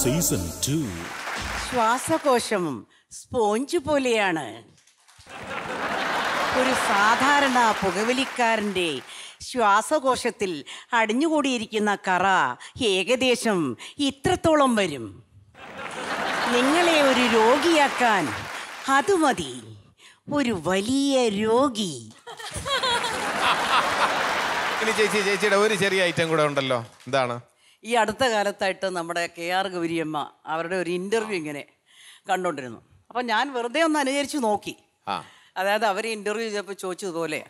season ശ്വാസകോശം sponge പോലെയാണ് ഒരു സാധാരണ പുകവലിക്കാരൻ്റെ ശ്വാസകോശത്തിൽ അടിഞ്ഞുകൂടിയിരിക്കുന്ന കറ ഏകദേശം ഇത്രത്തോളം വരും നിങ്ങളെ ഒരു രോഗിയാക്കാൻ അത് മതി ഒരു വലിയ രോഗി ചേച്ചി ചേച്ചിയുടെ ഒരു ചെറിയ ഐറ്റം കൂടെ ഉണ്ടല്ലോ എന്താണ് ഈ അടുത്ത കാലത്തായിട്ട് നമ്മുടെ കെ ആർ ഗൗരിയമ്മ അവരുടെ ഒരു ഇന്റർവ്യൂ ഇങ്ങനെ കണ്ടുകൊണ്ടിരുന്നു അപ്പൊ ഞാൻ വെറുതെ ഒന്ന് അനുകരിച്ച് നോക്കി അതായത് അവർ ഇന്റർവ്യൂ ചെയ്തപ്പോൾ ചോദിച്ചതുപോലെ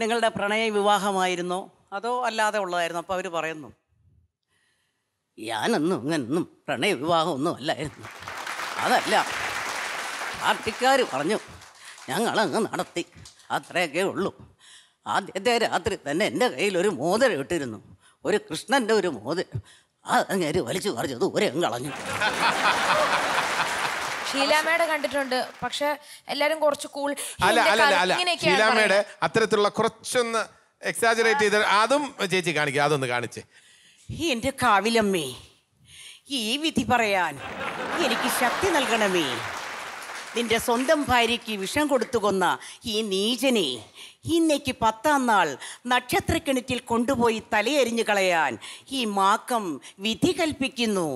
നിങ്ങളുടെ പ്രണയ വിവാഹമായിരുന്നോ അതോ അല്ലാതെ ഉള്ളതായിരുന്നു അപ്പോൾ അവർ പറയുന്നു ഞാനൊന്നും ഇങ്ങനൊന്നും പ്രണയ വിവാഹമൊന്നും അല്ലായിരുന്നു അതല്ല പാർട്ടിക്കാർ പറഞ്ഞു ഞങ്ങളങ്ങ് നടത്തി അത്രയൊക്കെ ഉള്ളൂ ആദ്യത്തെ രാത്രി തന്നെ എൻ്റെ കയ്യിൽ ഒരു മോതിരം ഇട്ടിരുന്നു ഒരു കൃഷ്ണന്റെ ഒരു മോത് അങ്ങേര് വലിച്ചു പറിച്ചത് ഒരേം കളഞ്ഞു ഷീലാമയുടെ കണ്ടിട്ടുണ്ട് പക്ഷെ എല്ലാരും കുറച്ച് കൂൾ അല്ല അല്ല അല്ല അല്ല ഷീലാമയുടെ അത്തരത്തിലുള്ള കുറച്ചൊന്ന് എക്സാജറേറ്റ് ചെയ്ത് അതും ചേച്ചി കാണിക്കുക അതൊന്ന് കാണിച്ച് എന്റെ കാവിലമ്മേ ഈ വിധി പറയാൻ എനിക്ക് ശക്തി നൽകണമേ നിന്റെ സ്വന്തം ഭാര്യയ്ക്ക് വിഷം കൊടുത്തു കൊന്ന ഈ നീചനെ ഇന്നേക്ക് പത്താം നാൾ നക്ഷത്രക്കിണറ്റിൽ കൊണ്ടുപോയി തലയെറിഞ്ഞു കളയാൻ ഈ മാക്കം വിധി കൽപ്പിക്കുന്നു